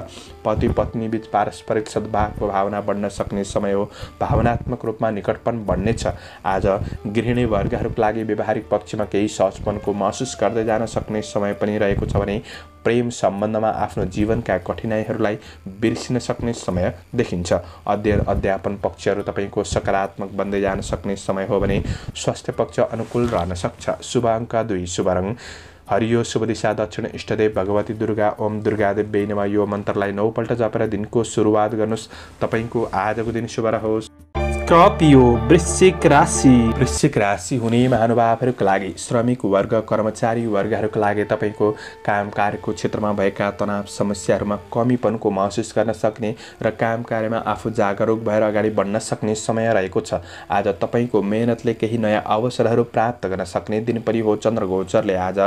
पति पत्नी बिच पारस्परिक सद्भावको भावना बढ्न सक्ने समय हो भावनात्मक रूपमा निकटपन बढ्नेछ आज गृहिणी वर्गहरूको लागि व्यवहारिक पक्षमा केही सहजपनको महसुस गर्दै जान सक्ने समय पनि रहेको छ भने प्रेम सम्बन्धमा आफ्नो जीवनका कठिनाइहरूलाई बिर्सिन सक्ने समय देखिन्छ अध्ययन अध्यापन पक्षहरू तपाईँको सकारात्मक बन्दै जान सक्ने समय हो भने स्वास्थ्य पक्ष अनुकूल रहन सक्छ शुभ अङ्क दुई शुभ रङ हरियो शुभ दिशा दक्षिण इष्टदेव भगवती दुर्गा ओम दुर्गादेव बेनमा यो मन्त्रलाई नौपल्ट जपेर दिनको सुरुवात गर्नुहोस् तपाईँको आजको दिन शुभ रहोस् स्कर्पियो वृश्चिक राशि वृश्चिक राशि हुने महानुभावहरूको लागि श्रमिक वर्ग कर्मचारी वर्गहरूको लागि तपाईँको काम कार्यको क्षेत्रमा भएका तनाव समस्याहरूमा कमीपनको महसुस गर्न सक्ने र काम कार्यमा आफू जागरुक भएर अगाडि बढ्न सक्ने समय रहेको छ आज तपाईँको मेहनतले केही नयाँ अवसरहरू प्राप्त गर्न सक्ने दिन पनि हो चन्द्र गोचरले आज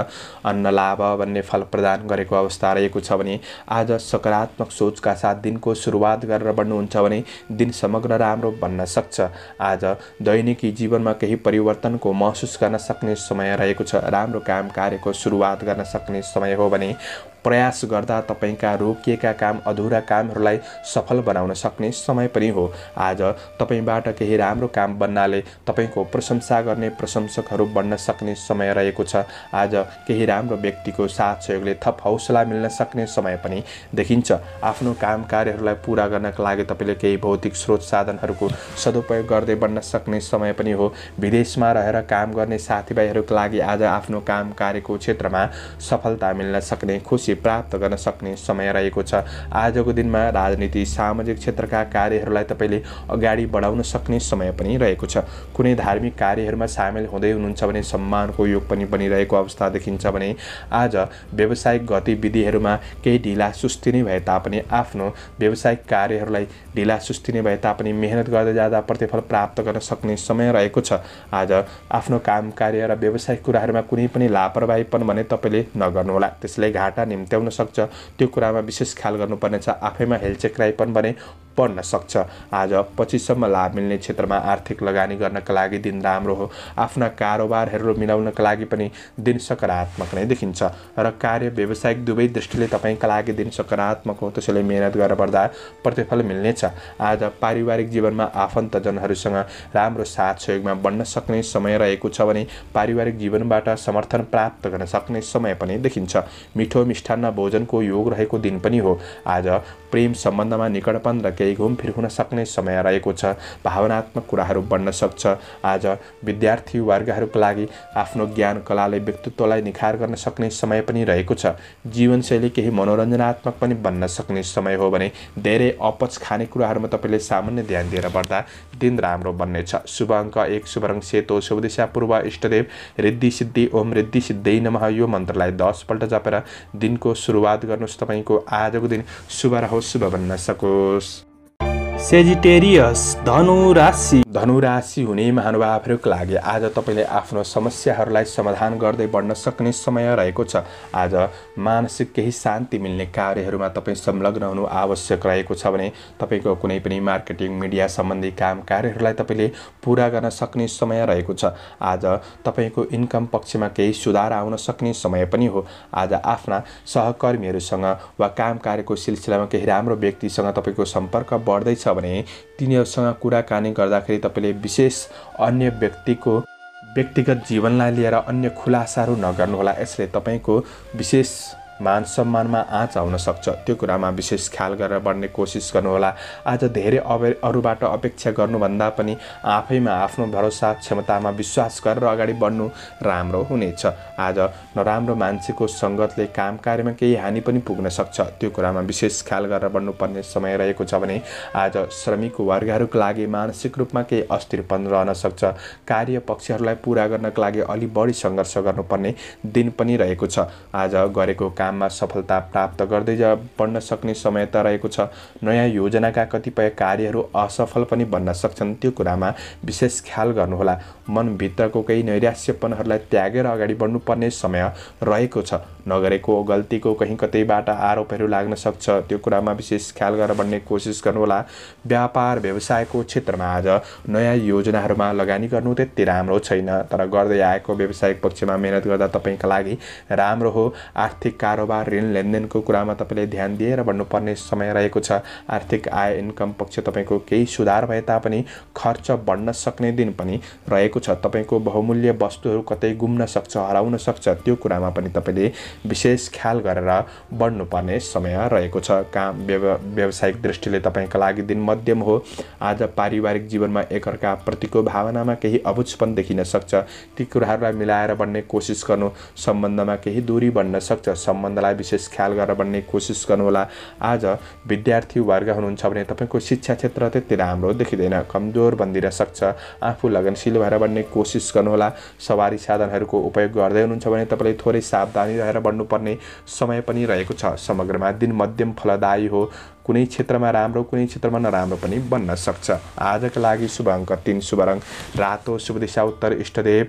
अन्न लाभ भन्ने फल प्रदान गरेको अवस्था रहेको छ भने आज सकारात्मक सोचका साथ दिनको सुरुवात गरेर बढ्नुहुन्छ भने दिन समग्र राम्रो बन्न सक्छ सक्छ आज दैनिकी जीवनमा केही परिवर्तनको महसुस गर्न सक्ने समय रहेको छ राम्रो काम कार्यको सुरुवात गर्न सक्ने समय हो भने प्रयास गर्दा तपाईँका रोकिएका काम अधुरा कामहरूलाई सफल बनाउन सक्ने समय पनि हो आज तपाईँबाट केही राम्रो काम बन्नाले तपाईँको प्रशंसा गर्ने प्रशंसकहरू बन्न सक्ने समय रहेको छ आज केही राम्रो व्यक्तिको साथ सहयोगले थप हौसला मिल्न सक्ने समय पनि देखिन्छ आफ्नो काम कार्यहरूलाई पुरा गर्नका लागि तपाईँले केही भौतिक स्रोत साधनहरूको सदुपयोग गर्दै बन्न सक्ने समय पनि हो विदेशमा रहेर काम गर्ने साथीभाइहरूको लागि आज आफ्नो काम कार्यको क्षेत्रमा सफलता मिल्न सक्ने खुसी लक्ष्य प्राप्त गर्न सक्ने समय रहेको छ आजको दिनमा राजनीति सामाजिक क्षेत्रका कार्यहरूलाई तपाईँले अगाडि बढाउन सक्ने समय पनि रहेको छ कुनै धार्मिक कार्यहरूमा सामेल हुँदै हुनुहुन्छ भने सम्मानको योग पनि बनिरहेको अवस्था देखिन्छ भने आज व्यावसायिक गतिविधिहरूमा केही ढिला सुस्ती नै भए तापनि आफ्नो व्यावसायिक कार्यहरूलाई ढिला सुस्ती नै भए तापनि मेहनत गर्दै जाँदा प्रतिफल प्राप्त गर्न सक्ने समय रहेको छ आज आफ्नो काम कार्य र व्यावसायिक कुराहरूमा कुनै पनि लापरवाही पनि भने तपाईँले नगर्नुहोला त्यसलाई घाटा निम्त्याउन सक्छ त्यो कुरामा विशेष ख्याल गर्नुपर्नेछ आफैमा हेल्थ चेक पनि भने बढ्न सक्छ आज पछिसम्म लाभ मिल्ने क्षेत्रमा आर्थिक लगानी गर्नका लागि दिन राम्रो हो आफ्ना कारोबारहरू मिलाउनका लागि पनि दिन सकारात्मक नै देखिन्छ र कार्य व्यावसायिक दुवै दृष्टिले तपाईँका लागि दिन सकारात्मक हो त्यसैले मिहिनेत गरेर पर्दा प्रतिफल मिल्नेछ आज पारिवारिक जीवनमा आफन्तजनहरूसँग राम्रो साथ सहयोगमा बन्न सक्ने समय रहेको छ भने पारिवारिक जीवनबाट समर्थन प्राप्त गर्न सक्ने समय पनि देखिन्छ मिठो मिष्ठान्न भोजनको योग रहेको दिन पनि हो आज प्रेम सम्बन्धमा निकटपन र केही घुमफिर हुन सक्ने समय रहेको छ भावनात्मक कुराहरू बढ्न सक्छ आज विद्यार्थी वर्गहरूको लागि आफ्नो ज्ञान कलाले व्यक्तित्वलाई निखार गर्न सक्ने समय पनि रहेको छ जीवनशैली केही मनोरञ्जनात्मक पनि बन्न सक्ने समय हो भने धेरै अपच खाने कुराहरूमा तपाईँले सामान्य ध्यान दिएर बढ्दा दिन राम्रो बन्नेछ शुभ अङ्क एक शुभ रङ सेतो शुभ दिशा पूर्व इष्टदेव रिद्धि सिद्धि ओम रिद्धि सिद्धि नमः यो मन्त्रलाई दसपल्ट जपेर दिनको सुरुवात गर्नुहोस् तपाईँको आजको दिन शुभ रह をしばばになしさこし。सेजिटेरियस धनु राशि धनु राशि हुने महानुभावहरूको लागि आज तपाईँले आफ्नो समस्याहरूलाई समाधान गर्दै बढ्न सक्ने समय रहेको छ आज मानसिक केही शान्ति मिल्ने कार्यहरूमा तपाईँ संलग्न हुनु आवश्यक रहेको छ भने तपाईँको कुनै पनि मार्केटिङ मिडिया सम्बन्धी काम कार्यहरूलाई तपाईँले पुरा गर्न सक्ने समय रहेको छ आज तपाईँको इन्कम पक्षमा केही सुधार आउन सक्ने समय पनि हो आज आफ्ना सहकर्मीहरूसँग वा काम कार्यको सिलसिलामा केही राम्रो व्यक्तिसँग तपाईँको सम्पर्क बढ्दैछ छ भने तिनीहरूसँग कुराकानी गर्दाखेरि तपाईँले विशेष अन्य व्यक्तिको व्यक्तिगत जीवनलाई लिएर अन्य खुलासाहरू नगर्नुहोला यसले तपाईँको विशेष मान सम्मानमा आँच आउन सक्छ त्यो कुरामा विशेष ख्याल गरेर बढ्ने कोसिस गर्नुहोला आज धेरै अब अरूबाट अपेक्षा गर्नुभन्दा पनि आफैमा आफ्नो भरोसा क्षमतामा विश्वास गरेर अगाडि बढ्नु राम्रो हुनेछ आज नराम्रो मान्छेको सङ्गतले काम कार्यमा केही हानि पनि पुग्न सक्छ त्यो कुरामा विशेष ख्याल गरेर बढ्नुपर्ने समय रहेको छ भने आज श्रमिक वर्गहरूको लागि मानसिक रूपमा केही अस्थिरपन रहन सक्छ कार्य पक्षहरूलाई पुरा गर्नको लागि अलि बढी सङ्घर्ष गर्नुपर्ने दिन पनि रहेको छ आज गरेको काम काममा सफलता प्राप्त गर्दै जा बढ्न सक्ने समय त रहेको छ नयाँ योजनाका कतिपय कार्यहरू असफल पनि बन्न सक्छन् त्यो कुरामा विशेष ख्याल गर्नुहोला मनभित्रको केही नैराश्यपनहरूलाई त्यागेर अगाडि बढ्नुपर्ने समय रहेको छ नगरेको गल्तीको कहीँ कतैबाट आरोपहरू लाग्न सक्छ त्यो कुरामा विशेष ख्याल गरेर बन्ने कोसिस गर्नुहोला व्यापार व्यवसायको क्षेत्रमा आज नयाँ योजनाहरूमा लगानी गर्नु त्यति राम्रो छैन तर गर्दै आएको व्यवसायिक पक्षमा मेहनत गर्दा तपाईँका लागि राम्रो हो आर्थिक कार कारोबार ऋण लेनदेनको कुरामा तपाईँले ध्यान दिएर भन्नुपर्ने समय रहेको छ आर्थिक आय इन्कम पक्ष तपाईँको केही सुधार भए तापनि खर्च बढ्न सक्ने दिन पनि रहेको छ तपाईँको बहुमूल्य वस्तुहरू कतै गुम्न सक्छ हराउन सक्छ त्यो कुरामा पनि तपाईँले विशेष ख्याल गरेर बढ्नुपर्ने समय रहेको छ काम व्यव व्यावसायिक दृष्टिले तपाईँका लागि दिन मध्यम हो आज पारिवारिक जीवनमा एकअर्का प्रतिको भावनामा केही अबुझपन देखिन सक्छ ती कुराहरूलाई मिलाएर बढ्ने कोसिस गर्नु सम्बन्धमा केही दूरी बढ्न सक्छ सम्बन्ध सम्बन्धलाई विशेष ख्याल गरेर बन्ने कोसिस गर्नुहोला आज विद्यार्थी वर्ग हुनुहुन्छ भने तपाईँको शिक्षा क्षेत्र त्यति राम्रो देखिँदैन कमजोर बनिदिन सक्छ आफू लगनशील भएर बढ्ने कोसिस गर्नुहोला सवारी साधनहरूको उपयोग गर्दै हुनुहुन्छ भने तपाईँले थोरै सावधानी रहेर बढ्नुपर्ने समय पनि रहेको छ समग्रमा दिन मध्यम फलदायी हो कुनै क्षेत्रमा राम्रो कुनै क्षेत्रमा नराम्रो पनि बन्न सक्छ आजका लागि शुभ अङ्क तिन शुभ रङ रातो शुभ दिशा उत्तर इष्टदेव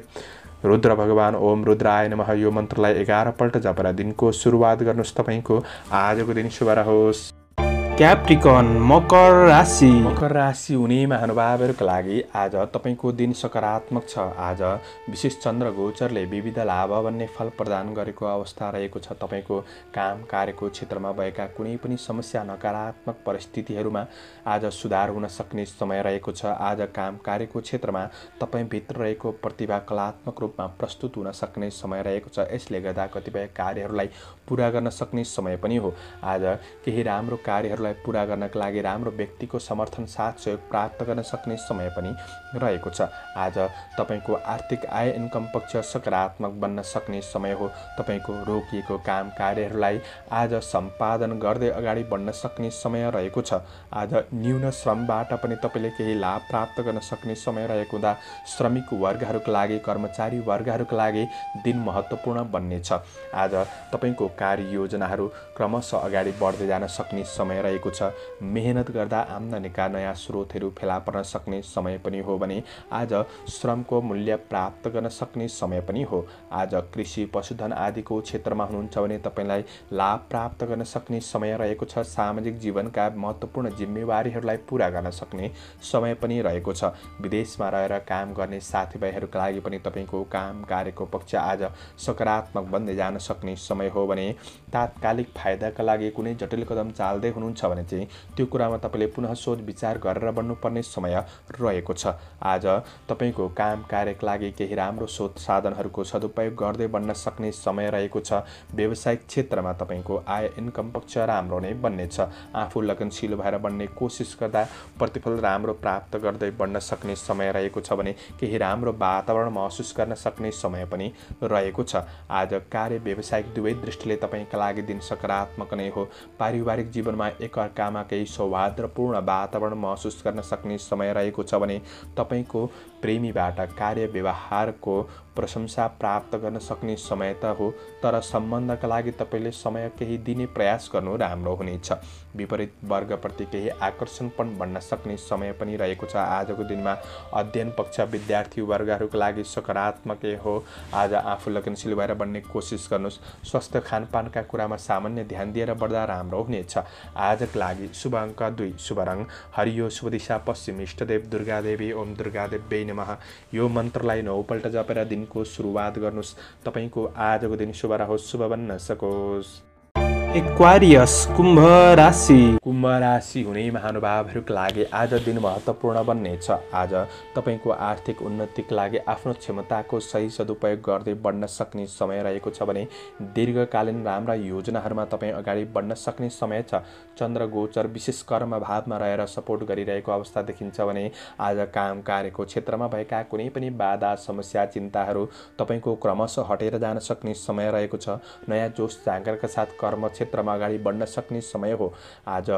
रुद्र भगवान् ओम रुद्राय नमः यो मन्त्रलाई एघारपल्ट जपेर दिनको सुरुवात गर्नुहोस् तपाईँको आजको दिन शुभ रहोस् क्याप्टिकन मकर राशि मकर राशि हुने महानुभावहरूको लागि आज तपाईँको दिन सकारात्मक छ आज विशेष चन्द्र गोचरले विविध लाभ भन्ने फल प्रदान गरेको अवस्था रहेको छ तपाईँको काम कार्यको क्षेत्रमा भएका कुनै पनि समस्या नकारात्मक परिस्थितिहरूमा आज सुधार हुन सक्ने समय रहेको छ आज काम कार्यको क्षेत्रमा तपाईँभित्र रहेको प्रतिभा कलात्मक रूपमा प्रस्तुत हुन सक्ने समय रहेको छ यसले गर्दा कतिपय कार्यहरूलाई पुरा गर्न सक्ने समय पनि हो आज केही राम्रो कार्यहरूलाई पुरा गर्नका लागि राम्रो व्यक्तिको समर्थन साथ सहयोग प्राप्त गर्न सक्ने समय पनि रहेको छ आज तपाईँको आर्थिक आय इन्कम पक्ष सकारात्मक बन्न सक्ने समय हो तपाईँको रोकिएको काम कार्यहरूलाई आज सम्पादन गर्दै अगाडि बढ्न सक्ने समय रहेको छ आज न्यून श्रमबाट पनि तपाईँले केही लाभ प्राप्त गर्न सक्ने समय रहेको हुँदा श्रमिक वर्गहरूको लागि कर्मचारी वर्गहरूको लागि दिन महत्त्वपूर्ण बन्नेछ आज तपाईँको कार्ययोजनाहरू क्रमशः अगाडि बढ्दै जान सक्ने समय रहेको छ मेहनत गर्दा आम्दानीका नयाँ स्रोतहरू फेला पर्न सक्ने समय पनि हो भने आज श्रमको मूल्य प्राप्त गर्न सक्ने समय पनि हो आज कृषि पशुधन आदिको क्षेत्रमा हुनुहुन्छ भने तपाईँलाई लाभ प्राप्त गर्न सक्ने समय रहेको छ सामाजिक जीवनका महत्त्वपूर्ण जिम्मेवारीहरूलाई पुरा गर्न सक्ने समय पनि रहेको छ विदेशमा रहेर काम गर्ने साथीभाइहरूका लागि पनि तपाईँको काम कार्यको पक्ष आज सकारात्मक बन्दै जान सक्ने समय हो भने तात्कालिक फाइदाका लागि कुनै जटिल कदम चाल्दै हुनुहुन्छ भने चाहिँ त्यो कुरामा तपाईँले पुनः सोच विचार गरेर बन्नुपर्ने समय रहेको छ आज तपाईँको काम कार्यका लागि केही राम्रो स्रोत साधनहरूको सदुपयोग गर्दै बन्न सक्ने समय रहेको छ व्यावसायिक क्षेत्रमा तपाईँको आय इन्कम पक्ष राम्रो नै बन्नेछ आफू लगनशील भएर बन्ने कोसिस गर्दा प्रतिफल राम्रो प्राप्त गर्दै बन्न सक्ने समय रहेको छ भने केही राम्रो वातावरण महसुस गर्न सक्ने समय पनि रहेको छ आज कार्य व्यावसायिक दुवै दृष्टि ले तपाईँका लागि दिन सकारात्मक नै हो पारिवारिक जीवनमा एकअर्कामा केही सौहार्द वातावरण महसुस गर्न सक्ने समय रहेको छ भने तपाईँको प्रेमीबाट कार्य व्यवहारको प्रशंसा प्राप्त गर्न सक्ने समय त हो तर सम्बन्धका लागि तपाईँले समय केही दिने प्रयास गर्नु राम्रो हुनेछ विपरीत वर्गप्रति केही आकर्षण पनि बन्न सक्ने समय पनि रहेको छ आजको दिनमा अध्ययन पक्ष विद्यार्थी वर्गहरूको लागि सकारात्मकै हो आज आफू लगनशील भएर बन्ने कोसिस गर्नुहोस् स्वास्थ्य खानपानका कुरामा सामान्य ध्यान दिएर बढ्दा राम्रो हुनेछ आजको लागि शुभ अङ्क दुई शुभ रङ हरियो शुभ दिशा पश्चिम इष्टदेव दुर्गादेवी ओम दुर्गादेव बेन नम यो मन्त्रलाई नौपल्ट जपेर दिनको सुरुवात गर्नुहोस् तपाईँको आजको दिन शुभ रहोस् शुभ बन्न सकोस् एक्वारियस कुम्भ राशि कुम्भ राशि हुने महानुभावहरूको लागि आज दिन महत्त्वपूर्ण बन्ने छ आज तपाईँको आर्थिक उन्नतिको लागि आफ्नो क्षमताको सही सदुपयोग गर्दै बढ्न सक्ने समय रहेको छ भने दीर्घकालीन राम्रा योजनाहरूमा तपाईँ अगाडि बढ्न सक्ने समय छ चन्द्र गोचर विशेष कर्म भावमा रहेर सपोर्ट गरिरहेको अवस्था देखिन्छ भने आज काम कार्यको क्षेत्रमा भएका कुनै पनि बाधा समस्या चिन्ताहरू तपाईँको क्रमशः हटेर जान सक्ने समय रहेको छ नयाँ जोस जाँगरका साथ कर्म क्षेत्रमा अगाडि बढ्न सक्ने समय हो आज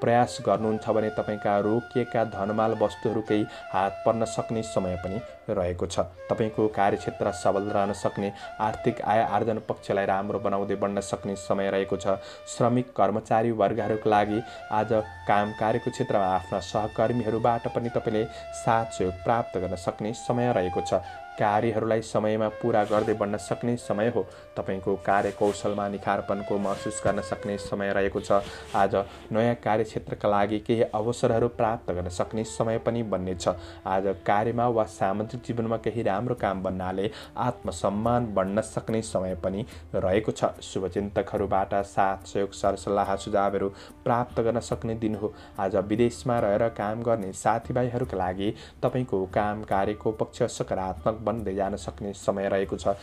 प्रयास गर्नुहुन्छ भने तपाईँका रोकिएका धनमाल वस्तुहरूकै हात पर्न सक्ने समय पनि रहेको छ तपाईँको कार्यक्षेत्र सबल रहन सक्ने आर्थिक आय आर्जन पक्षलाई राम्रो बनाउँदै बढ्न सक्ने समय रहेको छ श्रमिक कर्मचारी वर्गहरूको लागि आज काम कार्यको क्षेत्रमा आफ्ना सहकर्मीहरूबाट पनि तपाईँले साथ सहयोग प्राप्त गर्न सक्ने समय रहेको छ कार्यहरूलाई समयमा पुरा गर्दै बन्न सक्ने समय हो तपाईँको कौशलमा निखारपनको महसुस गर्न सक्ने समय रहेको छ आज नयाँ कार्यक्षेत्रका लागि केही अवसरहरू प्राप्त गर्न सक्ने समय पनि बन्नेछ आज कार्यमा वा सामाजिक जीवनमा केही राम्रो काम बन्नाले आत्मसम्मान बढ्न सक्ने समय पनि रहेको छ शुभचिन्तकहरूबाट साथ सहयोग सरसल्लाह सुझावहरू प्राप्त गर्न सक्ने दिन हो आज विदेशमा रहेर काम गर्ने साथीभाइहरूका लागि तपाईँको काम कार्यको पक्ष सकारात्मक बन्दै जान सक्ने समय रहेको छ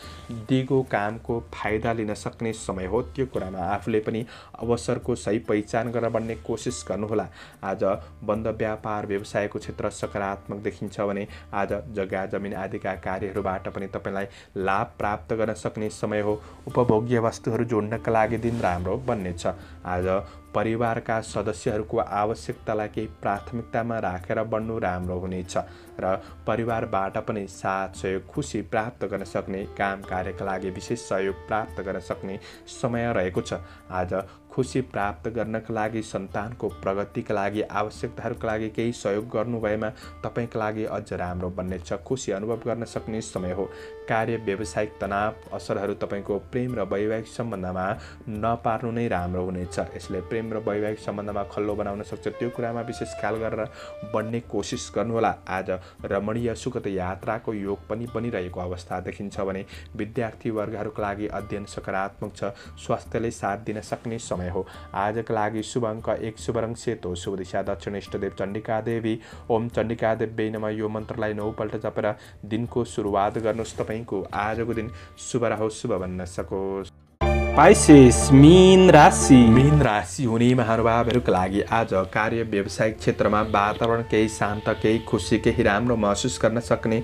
दिगो कामको फाइदा लिन सक्ने समय हो त्यो कुरामा आफूले पनि अवसरको सही पहिचान गर्न बन्ने कोसिस गर्नुहोला आज बन्द व्यापार व्यवसायको क्षेत्र सकारात्मक देखिन्छ भने आज जग्गा जमिन आदिका कार्यहरूबाट पनि तपाईँलाई लाभ प्राप्त गर्न सक्ने समय हो उपभोग्य वस्तुहरू जोड्नका लागि दिन राम्रो बन्नेछ आज परिवारका सदस्यहरूको आवश्यकतालाई केही प्राथमिकतामा राखेर बढ्नु राम्रो हुनेछ र परिवारबाट पनि साथ सहयोग खुसी प्राप्त गर्न सक्ने काम कार्यका लागि विशेष सहयोग प्राप्त गर्न सक्ने समय रहेको छ आज खुसी प्राप्त गर्नका लागि सन्तानको प्रगतिका लागि आवश्यकताहरूका लागि केही सहयोग गर्नुभएमा तपाईँका लागि अझ राम्रो बन्नेछ खुसी अनुभव गर्न सक्ने समय हो कार्य व्यावसायिक तनाव असरहरू तपाईँको प्रेम र वैवाहिक सम्बन्धमा नपार्नु नै राम्रो हुनेछ यसले प्रेम र वैवाहिक सम्बन्धमा खल्लो बनाउन सक्छ त्यो कुरामा विशेष ख्याल गरेर बढ्ने कोसिस गर्नुहोला आज रमणीय सुगत यात्राको योग पनि बनिरहेको अवस्था देखिन्छ भने विद्यार्थीवर्गहरूको लागि अध्ययन सकारात्मक छ स्वास्थ्यले साथ दिन सक्ने समय समय हो आजको लागि शुभ अङ्क एक शुभ रङ सेतो शुभ दिशा दक्षिण इष्टदेव चण्डिका देवी ओम चण्डिका देवी नम यो मन्त्रलाई नौपल्ट जपेर दिनको सुरुवात गर्नुहोस् तपाईँको आजको दिन शुभ रहोस् शुभ भन्न सकोस् पाइसेस मिन राशि मिन राशि हुने महानुभावहरूको लागि आज कार्य व्यवसायिक क्षेत्रमा वातावरण केही शान्त केही खुसी केही राम्रो महसुस गर्न सक्ने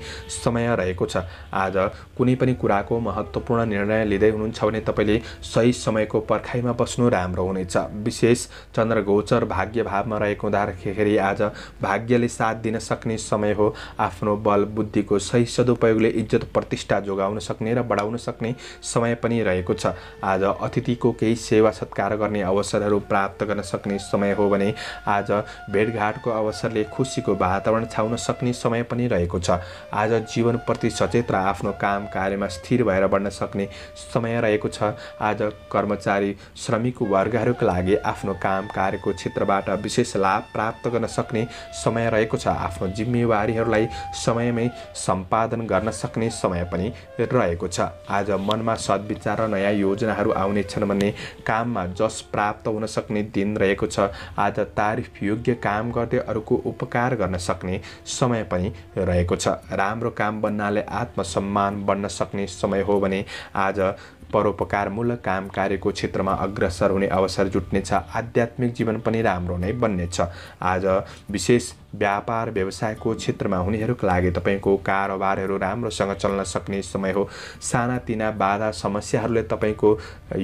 समय रहेको छ आज कुनै पनि कुराको महत्त्वपूर्ण निर्णय लिँदै हुनुहुन्छ भने तपाईँले सही समयको पर्खाइमा बस्नु राम्रो हुनेछ विशेष चन्द्र गोचर भाग्य भावमा रहेको हुँदाखेरि आज भाग्यले साथ दिन सक्ने समय हो आफ्नो बल बुद्धिको सही सदुपयोगले इज्जत प्रतिष्ठा जोगाउन सक्ने र बढाउन सक्ने समय पनि रहेको छ आज आज अतिथिको केही सेवा सत्कार गर्ने अवसरहरू प्राप्त गर्न सक्ने समय हो भने आज भेटघाटको अवसरले खुसीको वातावरण छाउन सक्ने समय पनि रहेको छ आज जीवनप्रति सचेत र आफ्नो काम कार्यमा स्थिर भएर बढ्न सक्ने समय रहेको छ आज कर्मचारी श्रमिक वर्गहरूका लागि आफ्नो काम कार्यको क्षेत्रबाट विशेष लाभ प्राप्त गर्न सक्ने समय रहेको छ आफ्नो जिम्मेवारीहरूलाई समयमै सम्पादन गर्न सक्ने समय पनि रहेको छ आज मनमा सद्विचार र नयाँ योजनाहरू आउने छन् भने काममा जस प्राप्त हुन सक्ने दिन रहेको छ आज तारिफ योग्य काम गर्दै अरूको उपकार गर्न सक्ने समय पनि रहेको छ राम्रो काम बन्नाले आत्मसम्मान बन्न सक्ने समय हो भने आज परोपकारमूलक काम कार्यको क्षेत्रमा अग्रसर हुने अवसर जुट्नेछ आध्यात्मिक जीवन पनि राम्रो नै बन्नेछ आज विशेष व्यापार व्यवसायको क्षेत्रमा हुनेहरूको लागि तपाईँको कारोबारहरू राम्रोसँग चल्न सक्ने समय हो सानातिना बाधा समस्याहरूले तपाईँको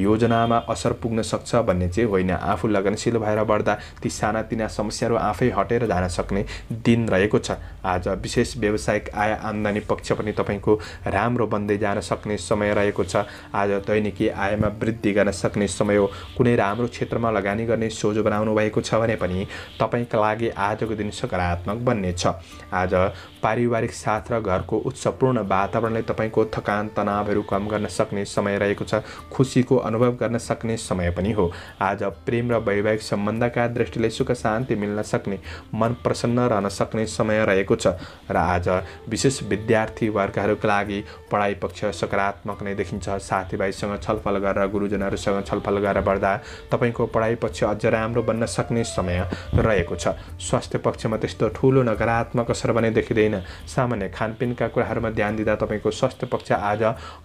योजनामा असर पुग्न सक्छ भन्ने चाहिँ होइन आफू लगनशील भएर बढ्दा ती सानातिना समस्याहरू आफै हटेर जान सक्ने दिन रहेको छ आज विशेष व्यावसायिक आय आम्दानी पक्ष पनि तपाईँको राम्रो बन्दै जान सक्ने समय रहेको छ आज दैनिकी आयमा वृद्धि गर्न सक्ने समय हो कुनै राम्रो क्षेत्रमा लगानी गर्ने सोझो बनाउनु भएको छ भने पनि तपाईँका लागि आजको दिन सकारात्मक बन्नेछ आज पारिवारिक साथ र घरको उत्सवपूर्ण वातावरणले तपाईँको थकान तनावहरू कम गर्न सक्ने समय रहेको छ खुसीको अनुभव गर्न सक्ने समय पनि हो आज प्रेम र वैवाहिक सम्बन्धका दृष्टिले सुख शान्ति मिल्न सक्ने मन प्रसन्न रहन सक्ने समय रहेको छ र आज विशेष विद्यार्थी वर्गहरूका लागि पढाइ पक्ष सकारात्मक नै देखिन्छ साथीभाइ भाइसँग छलफल गरेर गुरुजनहरूसँग छलफल गरेर बढ्दा तपाईँको पढाइपछि अझ राम्रो बन्न सक्ने समय रहेको छ स्वास्थ्य पक्षमा त्यस्तो ठुलो नकारात्मक असर भने देखिँदैन सामान्य खानपिनका कुराहरूमा ध्यान दिँदा तपाईँको स्वास्थ्य पक्ष आज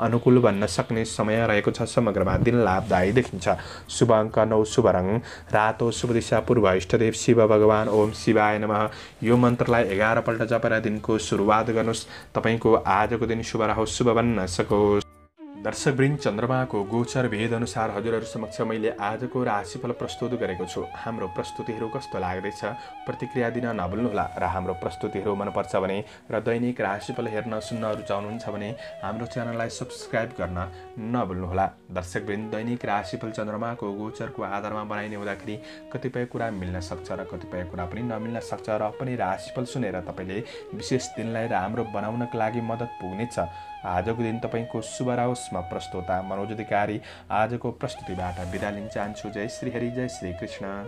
अनुकूल बन्न सक्ने समय रहेको छ समग्रमा दिन लाभदायी देखिन्छ शुभ अङ्क नौ शुभ रङ रातो शुभ दिशा पूर्व इष्टदेव शिव भगवान् ओम शिवाय नमः यो मन्त्रलाई एघारपल्ट जपेर दिनको सुरुवात गर्नुहोस् तपाईँको आजको दिन शुभ रहोस् शुभ बन्न सकोस् दर्शकवृन्द चन्द्रमाको गोचर भेदअनुसार हजुरहरू समक्ष मैले आजको राशिफल प्रस्तुत गरेको छु हाम्रो प्रस्तुतिहरू कस्तो लाग्दैछ प्रतिक्रिया दिन नभुल्नुहोला र हाम्रो प्रस्तुतिहरू मनपर्छ भने र दैनिक राशिफल हेर्न सुन्न रुचाउनुहुन्छ भने हाम्रो च्यानललाई सब्सक्राइब गर्न नभुल्नुहोला दर्शकवृन्द दैनिक राशिफल चन्द्रमाको गोचरको आधारमा बनाइने हुँदाखेरि कतिपय कुरा मिल्न सक्छ र कतिपय कुरा पनि नमिल्न सक्छ र पनि राशिफल सुनेर तपाईँले विशेष दिनलाई राम्रो बनाउनको लागि मद्दत पुग्नेछ आजको दिन तपाईँको शुभ रहोस् म प्रस्तोता मनोज अधिकारी आजको प्रस्तुतिबाट बिदा लिन चाहन्छु जय श्री हरि जय श्री कृष्ण